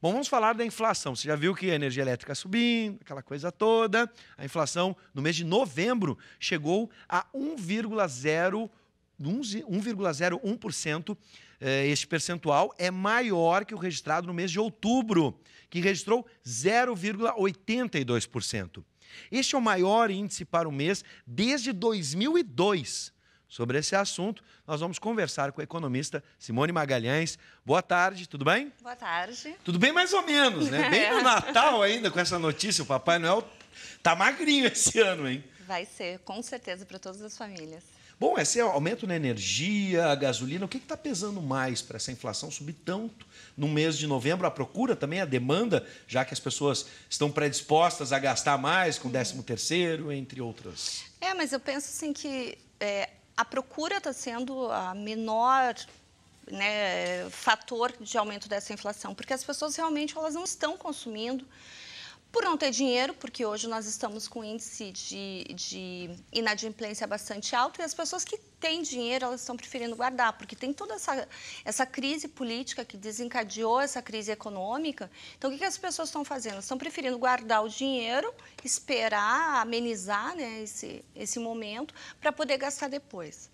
Bom, vamos falar da inflação. Você já viu que a energia elétrica subindo, aquela coisa toda. A inflação no mês de novembro chegou a 1,0 1,01%. Eh, este percentual é maior que o registrado no mês de outubro, que registrou 0,82%. Este é o maior índice para o mês desde 2002 sobre esse assunto, nós vamos conversar com a economista Simone Magalhães. Boa tarde, tudo bem? Boa tarde. Tudo bem mais ou menos, né? Bem no Natal ainda com essa notícia, o Papai Noel tá magrinho esse ano, hein? Vai ser, com certeza, para todas as famílias. Bom, esse é aumento na energia, a gasolina, o que está pesando mais para essa inflação subir tanto no mês de novembro? A procura também, a demanda, já que as pessoas estão predispostas a gastar mais com o 13 terceiro, entre outras. É, mas eu penso assim que é, a procura está sendo a menor né, fator de aumento dessa inflação, porque as pessoas realmente elas não estão consumindo, por não ter dinheiro, porque hoje nós estamos com índice de, de inadimplência bastante alto e as pessoas que têm dinheiro, elas estão preferindo guardar, porque tem toda essa, essa crise política que desencadeou essa crise econômica. Então, o que, que as pessoas estão fazendo? estão preferindo guardar o dinheiro, esperar, amenizar né, esse, esse momento, para poder gastar depois.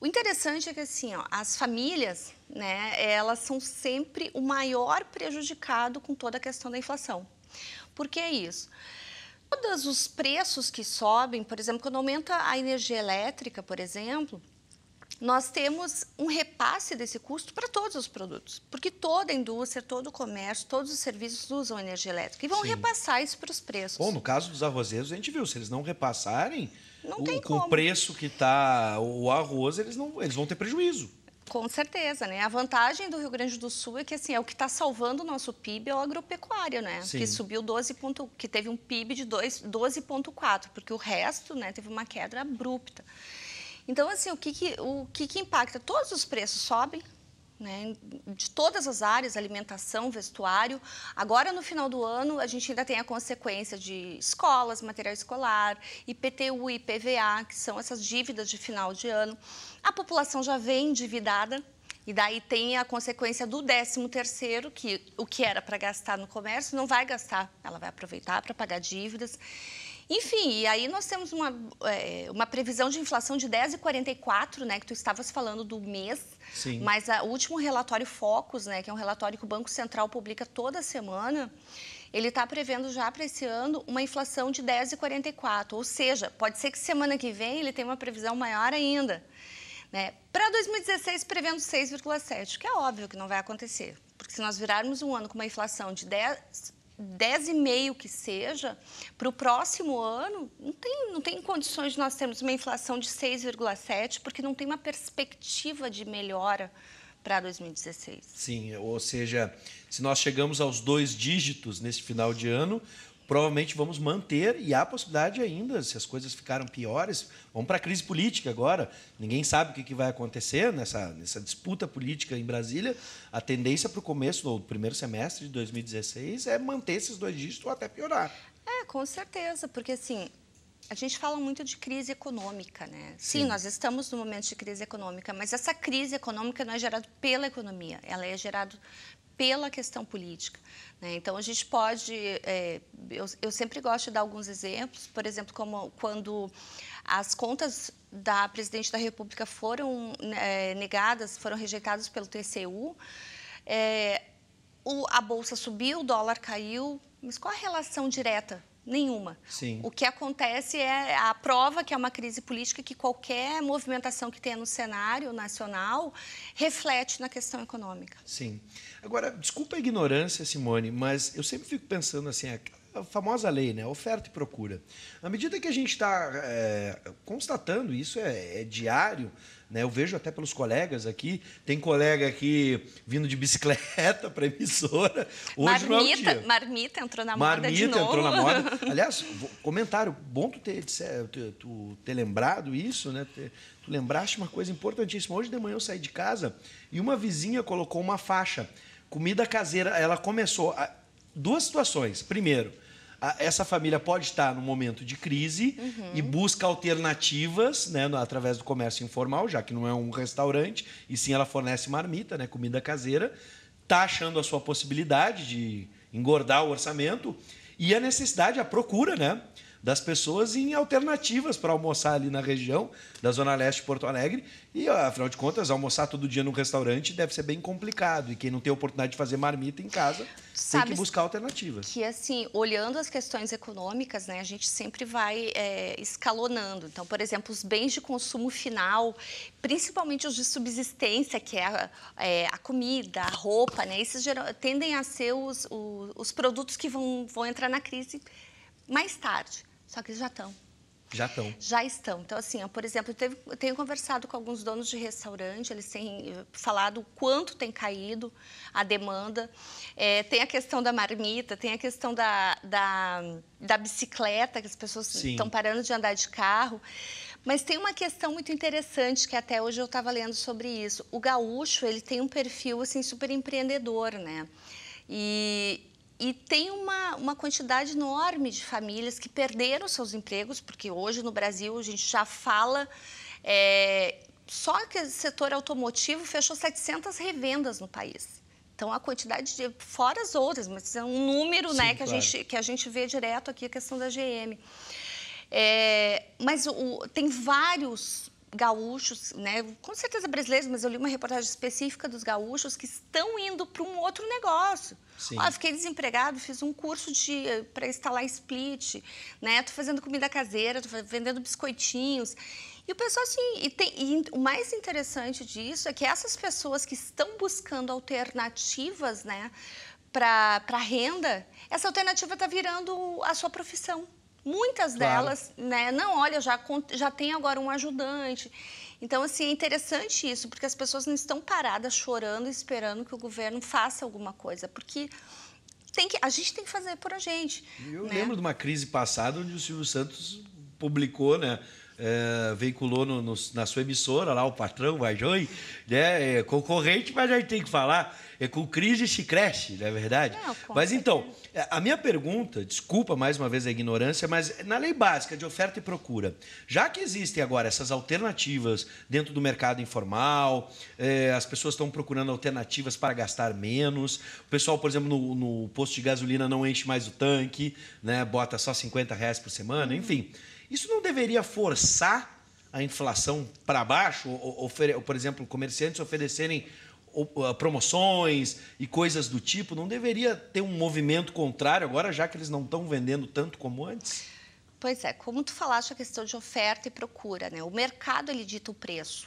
O interessante é que assim, ó, as famílias, né, elas são sempre o maior prejudicado com toda a questão da inflação. Por que isso? Todos os preços que sobem, por exemplo, quando aumenta a energia elétrica, por exemplo, nós temos um repasse desse custo para todos os produtos, porque toda a indústria, todo o comércio, todos os serviços usam energia elétrica e vão Sim. repassar isso para os preços. Bom, no caso dos arrozeiros, a gente viu, se eles não repassarem, não o, com o preço que está o arroz, eles, não, eles vão ter prejuízo. Com certeza, né? A vantagem do Rio Grande do Sul é que assim, é o que está salvando o nosso PIB é o agropecuário, né? Sim. Que subiu 12 ponto, que teve um PIB de 12,4, porque o resto, né, teve uma queda abrupta. Então, assim, o que, que o que, que impacta? Todos os preços sobem, né, de todas as áreas, alimentação, vestuário. Agora, no final do ano, a gente ainda tem a consequência de escolas, material escolar, IPTU, IPVA, que são essas dívidas de final de ano. A população já vem endividada. E daí tem a consequência do 13 terceiro, que o que era para gastar no comércio não vai gastar, ela vai aproveitar para pagar dívidas. Enfim, e aí nós temos uma, é, uma previsão de inflação de 10,44, né, que tu estavas falando do mês, Sim. mas a, o último relatório Focus, né, que é um relatório que o Banco Central publica toda semana, ele está prevendo já para esse ano uma inflação de 10,44, ou seja, pode ser que semana que vem ele tenha uma previsão maior ainda. Né? Para 2016, prevendo 6,7, que é óbvio que não vai acontecer, porque se nós virarmos um ano com uma inflação de 10 10,5 que seja, para o próximo ano, não tem, não tem condições de nós termos uma inflação de 6,7, porque não tem uma perspectiva de melhora para 2016. Sim, ou seja, se nós chegamos aos dois dígitos nesse final de ano, provavelmente vamos manter e há possibilidade ainda, se as coisas ficaram piores, vamos para a crise política agora. Ninguém sabe o que vai acontecer nessa, nessa disputa política em Brasília. A tendência para o começo do primeiro semestre de 2016 é manter esses dois dígitos ou até piorar. É, com certeza, porque assim, a gente fala muito de crise econômica, né? Sim. Sim, nós estamos num momento de crise econômica, mas essa crise econômica não é gerada pela economia, ela é gerada pela questão política. Né? Então, a gente pode. É, eu, eu, sempre gosto de dar alguns exemplos, por exemplo, como quando as contas da presidente da República foram é, negadas, foram rejeitadas pelo TCU. É, o, a bolsa subiu, o dólar caiu, mas qual a relação direta? Nenhuma. Sim. O que acontece é a prova que é uma crise política que qualquer movimentação que tenha no cenário nacional reflete na questão econômica. Sim. Agora, desculpa a ignorância, Simone, mas eu sempre fico pensando assim, a famosa lei, né? Oferta e procura. À medida que a gente está é, constatando, isso é, é diário, né? Eu vejo até pelos colegas aqui, tem colega aqui vindo de bicicleta para a emissora. Hoje marmita, não é o dia. Marmita entrou na moda marmita de novo. entrou na moda. Aliás, comentário, bom tu ter, ter lembrado isso, né? Tu, tu lembraste uma coisa importantíssima. Hoje de manhã eu saí de casa e uma vizinha colocou uma faixa. Comida caseira, ela começou. A, duas situações. Primeiro, essa família pode estar num momento de crise uhum. e busca alternativas, né, através do comércio informal, já que não é um restaurante, e sim ela fornece marmita, né, comida caseira, está achando a sua possibilidade de engordar o orçamento e a necessidade, a procura, né? das pessoas em alternativas para almoçar ali na região da Zona Leste de Porto Alegre. E, afinal de contas, almoçar todo dia num restaurante deve ser bem complicado. E quem não tem oportunidade de fazer marmita em casa Sabe tem que buscar alternativas. Que, assim, olhando as questões econômicas, né, a gente sempre vai é, escalonando. Então, por exemplo, os bens de consumo final, principalmente os de subsistência, que é a, é, a comida, a roupa, né, esses geral, tendem a ser os, os, os produtos que vão, vão entrar na crise mais tarde. Só que eles já estão. Já estão. Já estão. Então, assim, por exemplo, eu, eu, tenho conversado com alguns donos de restaurante, eles têm eh, falado o quanto tem caído a demanda. É, tem a questão da marmita, tem a questão da, da, da bicicleta, que as pessoas Sim. estão parando de andar de carro. Mas tem uma questão muito interessante que até hoje eu estava lendo sobre isso. O gaúcho, ele tem um perfil, assim, super empreendedor, né? E, e tem uma, uma quantidade enorme de famílias que perderam seus empregos, porque hoje no Brasil a gente já fala. É, só que o setor automotivo fechou 700 revendas no país. Então, a quantidade de. fora as outras, mas é um número né, Sim, né, que, claro. a gente, que a gente vê direto aqui a questão da GM. É, mas o, tem vários gaúchos, né, com certeza brasileiros, mas eu li uma reportagem específica dos gaúchos que estão indo para um outro negócio. Sim. Ó, fiquei desempregado, fiz um curso de para instalar split, né? Tô fazendo comida caseira, tô vendendo biscoitinhos. E o pessoal assim, e, tem, e o mais interessante disso é que essas pessoas que estão buscando alternativas, né, para renda, essa alternativa está virando a sua profissão. Muitas claro. delas, né, não, olha, já, já tem agora um ajudante. Então, assim, é interessante isso, porque as pessoas não estão paradas chorando, esperando que o governo faça alguma coisa, porque tem que, a gente tem que fazer por a gente. Eu né? lembro de uma crise passada onde o Silvio Santos publicou, né? é, veiculou no, no, na sua emissora, lá o patrão, o Joy, né? É concorrente, mas a gente tem que falar. É com crise se cresce, não é verdade? Não, mas então, a minha pergunta, desculpa mais uma vez a ignorância, mas na lei básica de oferta e procura, já que existem agora essas alternativas dentro do mercado informal, é, as pessoas estão procurando alternativas para gastar menos, o pessoal, por exemplo, no, no posto de gasolina não enche mais o tanque, né? Bota só 50 reais por semana, uhum. enfim. Isso não deveria forçar a inflação para baixo? Ou, ou, por exemplo, comerciantes oferecerem promoções e coisas do tipo? Não deveria ter um movimento contrário agora, já que eles não estão vendendo tanto como antes? Pois é, como tu falaste a questão de oferta e procura, né? O mercado ele dita o preço.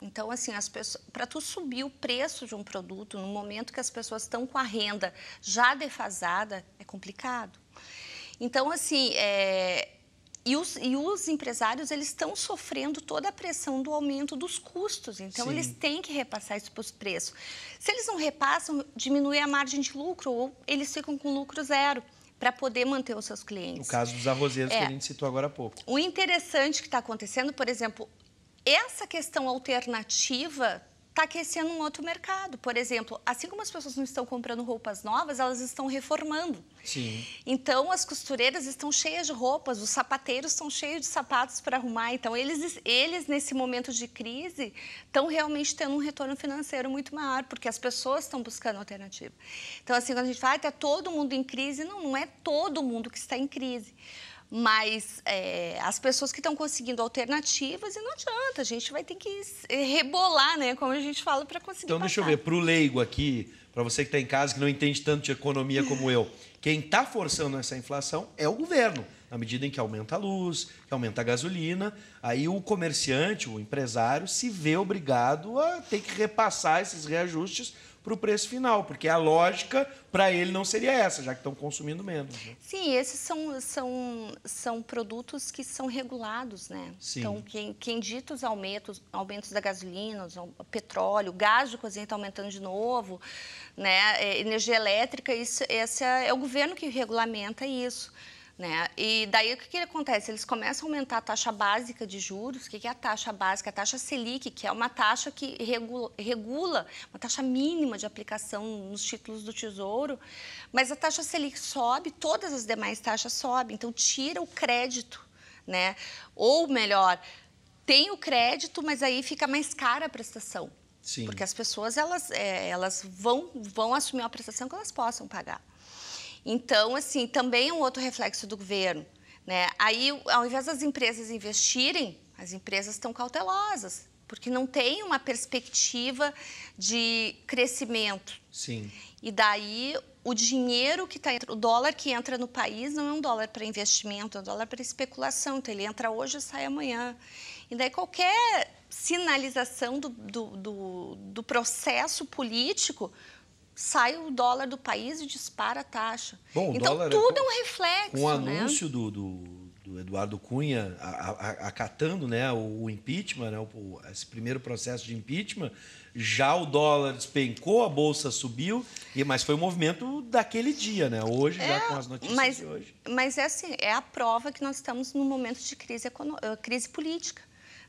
Então, assim, as pessoas, para tu subir o preço de um produto no momento que as pessoas estão com a renda já defasada, é complicado. Então, assim, é, e os, e os empresários, eles estão sofrendo toda a pressão do aumento dos custos. Então, Sim. eles têm que repassar isso para os preços. Se eles não repassam, diminui a margem de lucro ou eles ficam com lucro zero para poder manter os seus clientes. O caso dos arrozeiros é. que a é. gente citou agora há pouco. O interessante que está acontecendo, por exemplo, essa questão alternativa está aquecendo um outro mercado. Por exemplo, assim como as pessoas não estão comprando roupas novas, elas estão reformando. Sim. Então, as costureiras estão cheias de roupas, os sapateiros estão cheios de sapatos para arrumar. Então, eles, eles, nesse momento de crise, estão realmente tendo um retorno financeiro muito maior, porque as pessoas estão buscando alternativa. Então, assim, quando a gente fala, ah, está todo mundo em crise, não, não é todo mundo que está em crise mas é, as pessoas que estão conseguindo alternativas e não adianta, a gente vai ter que é, rebolar, né? Como a gente fala, para conseguir. Então, passar. deixa eu ver, para o leigo aqui, para você que está em casa que não entende tanto de economia como eu, quem está forçando essa inflação é o governo. Na medida em que aumenta a luz, que aumenta a gasolina, aí o comerciante, o empresário, se vê obrigado a ter que repassar esses reajustes para o preço final, porque a lógica para ele não seria essa, já que estão consumindo menos. Né? Sim, esses são, são, são produtos que são regulados, né? Sim. Então, quem, quem dita os aumentos, aumentos da gasolina, o petróleo, o gás de cozinha está aumentando de novo, né? É, energia elétrica, isso, esse é, é o governo que regulamenta isso. Né? E daí o que, que acontece? Eles começam a aumentar a taxa básica de juros. O que, que é a taxa básica? A taxa Selic, que é uma taxa que regula, regula uma taxa mínima de aplicação nos títulos do Tesouro. Mas a taxa Selic sobe, todas as demais taxas sobem. Então, tira o crédito. Né? Ou melhor, tem o crédito, mas aí fica mais cara a prestação. Sim. Porque as pessoas elas, é, elas vão, vão assumir uma prestação que elas possam pagar. Então, assim, também é um outro reflexo do governo. Né? Aí, ao invés das empresas investirem, as empresas estão cautelosas, porque não tem uma perspectiva de crescimento. Sim. E daí o dinheiro que está o dólar que entra no país não é um dólar para investimento, é um dólar para especulação. Então ele entra hoje e sai amanhã. E daí qualquer sinalização do, do, do, do processo político sai o dólar do país e dispara a taxa. Bom, então, é tudo é um reflexo. Um né? anúncio né? do, do, do, Eduardo Cunha acatando né, o, o impeachment, né, o, esse primeiro processo de impeachment, já o dólar despencou, a bolsa subiu, e mas foi o um movimento daquele dia, né? Hoje, é, já com as notícias mas, de hoje. Mas é assim, é a prova que nós estamos num momento de crise, eh, crise política.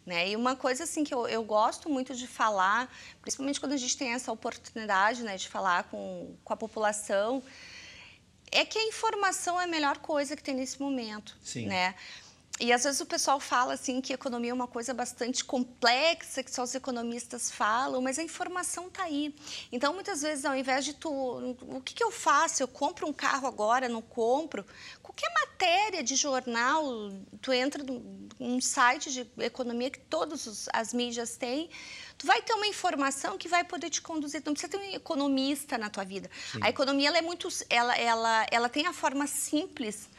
Né? E uma coisa assim que eu, eu gosto muito de falar, principalmente quando a gente tem essa oportunidade né, de falar com, com a população, é que a informação é a melhor coisa que tem nesse momento. Sim. Né? E às vezes o pessoal fala assim que economia é uma coisa bastante complexa, que só os economistas falam, mas a informação tá aí. Então, muitas vezes, ao invés de tu, o que, que eu faço? Eu compro um carro agora, não compro? Qualquer matéria de jornal, tu entra num site de economia que todas as mídias têm, tu vai ter uma informação que vai poder te conduzir. Não precisa ter um economista na tua vida. Sim. A economia ela é muito, ela, ela, ela tem a forma simples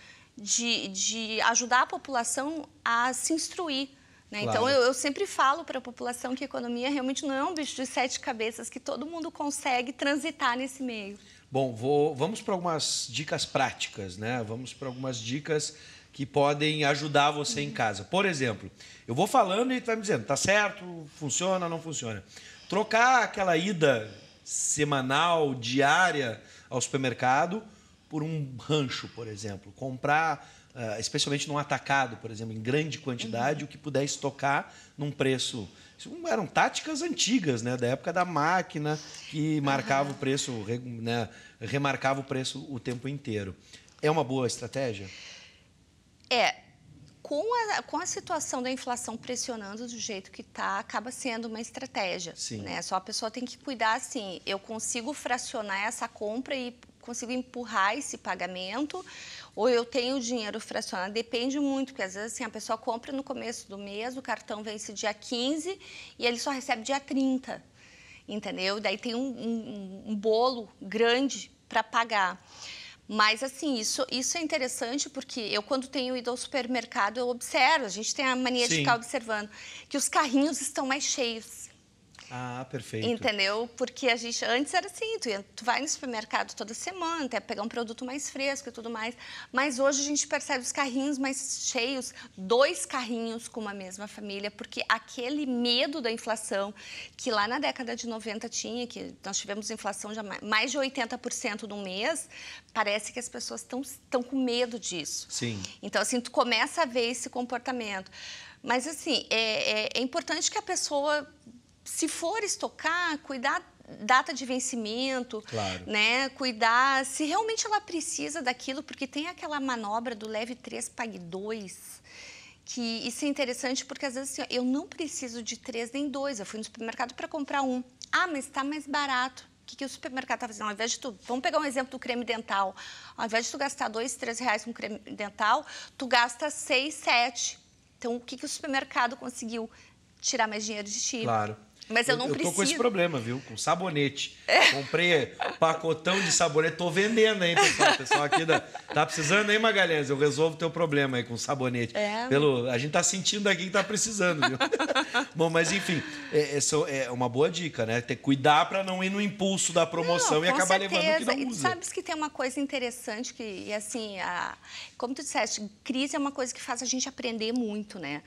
de, de ajudar a população a se instruir. Né? Claro. Então, eu, eu, sempre falo para a população que a economia realmente não é um bicho de sete cabeças, que todo mundo consegue transitar nesse meio. Bom, vou, vamos para algumas dicas práticas, né? Vamos para algumas dicas que podem ajudar você uhum. em casa. Por exemplo, eu vou falando e tu vai me dizendo, tá certo, funciona, não funciona. Trocar aquela ida semanal, diária ao supermercado por um rancho, por exemplo. Comprar, eh, especialmente num atacado, por exemplo, em grande quantidade, uhum. o que puder estocar num preço. Isso eram táticas antigas, né? Da época da máquina, que marcava uhum. o preço, né? remarcava o preço o tempo inteiro. É uma boa estratégia? É, com a, com a situação da inflação pressionando do jeito que está, acaba sendo uma estratégia. Sim. Né? Só a pessoa tem que cuidar assim, eu consigo fracionar essa compra e consigo empurrar esse pagamento ou eu tenho dinheiro fracionado. Depende muito, porque às vezes assim, a pessoa compra no começo do mês, o cartão vence dia 15 e ele só recebe dia 30, entendeu? Daí tem um, um, um bolo grande para pagar. Mas, assim, isso, isso é interessante porque eu, quando tenho ido ao supermercado, eu observo, a gente tem a mania Sim. de ficar observando, que os carrinhos estão mais cheios. Ah, perfeito. Entendeu? Porque a gente antes era assim, tu, ia, tu vai no supermercado toda semana, até pegar um produto mais fresco e tudo mais. Mas hoje a gente percebe os carrinhos mais cheios, dois carrinhos com uma mesma família, porque aquele medo da inflação que lá na década de 90 tinha, que nós tivemos inflação de mais de 80% no mês, parece que as pessoas estão com medo disso. Sim. Então, assim, tu começa a ver esse comportamento. Mas, assim, é, é, é importante que a pessoa se for estocar, cuidar data de vencimento, claro. né? Cuidar se realmente ela precisa daquilo, porque tem aquela manobra do leve 3, pague 2. Que isso é interessante porque às vezes assim, eu não preciso de três nem dois. Eu fui no supermercado para comprar um. Ah, mas está mais barato. O que, que o supermercado está fazendo? Ao invés de tu, vamos pegar um exemplo do creme dental. Ao invés de tu gastar dois, três reais com creme dental, tu gasta seis, sete. Então, o que, que o supermercado conseguiu? Tirar mais dinheiro de ti. Claro. Mas eu não eu, preciso. Eu tô com esse problema, viu? Com sabonete. É. Comprei pacotão de sabonete. Tô vendendo, hein, pessoal? pessoal aqui da... tá precisando, hein, Magalhães? Eu resolvo teu problema aí com sabonete. É. Pelo... A gente tá sentindo aqui que tá precisando, viu? Bom, mas enfim, é, é, é uma boa dica, né? Ter cuidar para não ir no impulso da promoção não, e acabar certeza. levando o que não usa. E sabes que tem uma coisa interessante que, e assim, a... como tu disseste, crise é uma coisa que faz a gente aprender muito, né?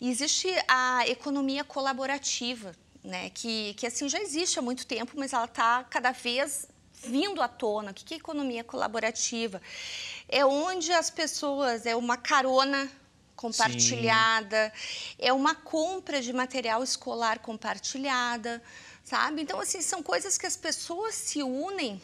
E existe a economia colaborativa né? Que, que assim já existe há muito tempo, mas ela está cada vez vindo à tona. O que é economia colaborativa? É onde as pessoas, é uma carona compartilhada, Sim. é uma compra de material escolar compartilhada, sabe? Então, assim, são coisas que as pessoas se unem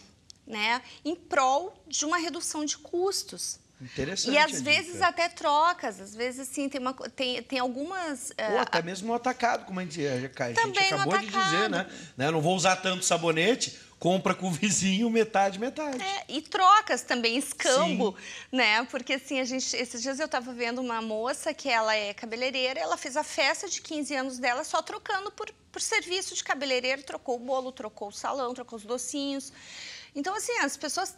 né, em prol de uma redução de custos. Interessante. E às vezes dica. até trocas, às vezes assim, tem, uma, tem, tem algumas. Ou uh, eh, até mesmo no atacado, como a gente, eh, a gente acabou de dizer, né? né? Não vou usar tanto sabonete, compra com o vizinho metade, metade. É, e trocas também, escambo, Sim. né? Porque assim, a gente, esses dias eu estava vendo uma moça que ela é cabeleireira, ela fez a festa de 15 anos dela só trocando por, por serviço de cabeleireiro, trocou o bolo, trocou o salão, trocou os docinhos. Então, assim, as pessoas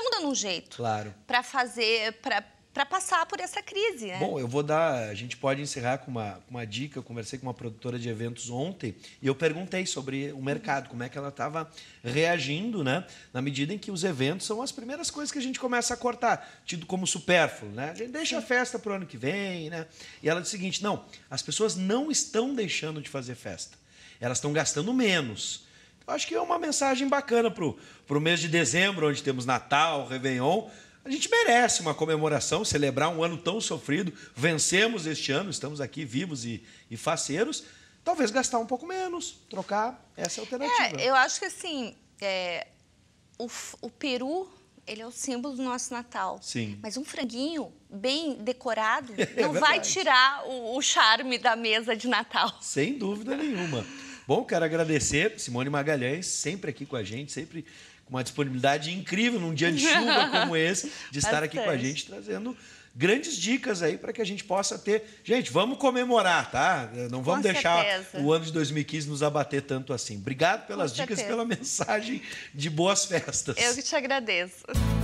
estão dando um jeito claro. para fazer, para passar por essa crise. Né? Bom, eu vou dar, a gente pode encerrar com uma, uma dica. Eu conversei com uma produtora de eventos ontem e eu perguntei sobre o mercado, como é que ela estava reagindo, né? Na medida em que os eventos são as primeiras coisas que a gente começa a cortar, tido como supérfluo, né? A gente deixa a festa para o ano que vem, né? E ela disse o seguinte: não, as pessoas não estão deixando de fazer festa, elas estão gastando menos Acho que é uma mensagem bacana para o mês de dezembro, onde temos Natal, Réveillon. A gente merece uma comemoração, celebrar um ano tão sofrido. Vencemos este ano, estamos aqui vivos e, e faceiros. Talvez gastar um pouco menos, trocar essa é alternativa. É, eu acho que assim, é, o, o peru ele é o símbolo do nosso Natal. Sim. Mas um franguinho bem decorado é não é vai tirar o, o, charme da mesa de Natal. Sem dúvida nenhuma. Bom, quero agradecer Simone Magalhães, sempre aqui com a gente, sempre com uma disponibilidade incrível num dia de chuva como esse, de estar aqui com a gente trazendo grandes dicas aí para que a gente possa ter. Gente, vamos comemorar, tá? Não vamos com deixar certeza. o ano de 2015 nos abater tanto assim. Obrigado pelas com dicas, certeza. pela mensagem de boas festas. Eu que te agradeço.